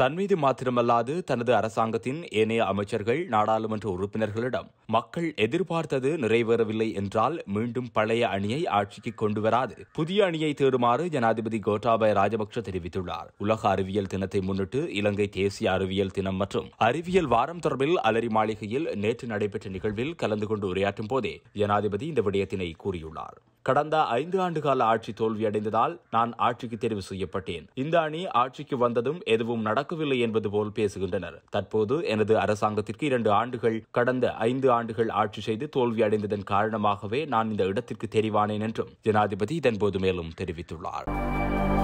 தன்மீது மாத்திரமல்லாது தனது அரசாங்கத்தின் ஏனைய அமைச்சர்கள் நாடாளுமன்ற உறுப்பினர்களிடம் மக்கள் எதிர்பார்த்தது நிறைவேறவில்லை என்றால் மீண்டும் பழைய அணியை ஆட்சிக்கு கொண்டு வராது புதிய அணியை தேடுமாறு ஜனாதிபதி கோட்டாபய ராஜபக்ஷ தெரிவித்துள்ளார் உலக அறிவியல் தினத்தை முன்னிட்டு இலங்கை தேசிய அறிவியல் தினம் மற்றும் அறிவியல் வாரம் தொடர்பில் அலரி மாளிகையில் நேற்று நடைபெற்ற நிகழ்வில் கலந்து கொண்டு உரையாற்றும் போதே ஜனாதிபதி இந்த விடயத்தினை கூறியுள்ளார் கடந்த ஐந்து ஆண்டுகால ஆட்சி தோல்வியடைந்ததால் நான் ஆட்சிக்கு தெரிவு செய்யப்பட்டேன் இந்த அணி ஆட்சிக்கு வந்ததும் எதுவும் நடக்கவில்லை என்பது போல் பேசுகின்றனர் தற்போது எனது அரசாங்கத்திற்கு இரண்டு ஆண்டுகள் கடந்த ஐந்து ஆண்டுகள் ஆட்சி செய்து தோல்வியடைந்ததன் காரணமாகவே நான் இந்த இடத்திற்கு தெரிவானேன் என்றும் ஜனாதிபதி இதன்போது மேலும் தெரிவித்துள்ளார்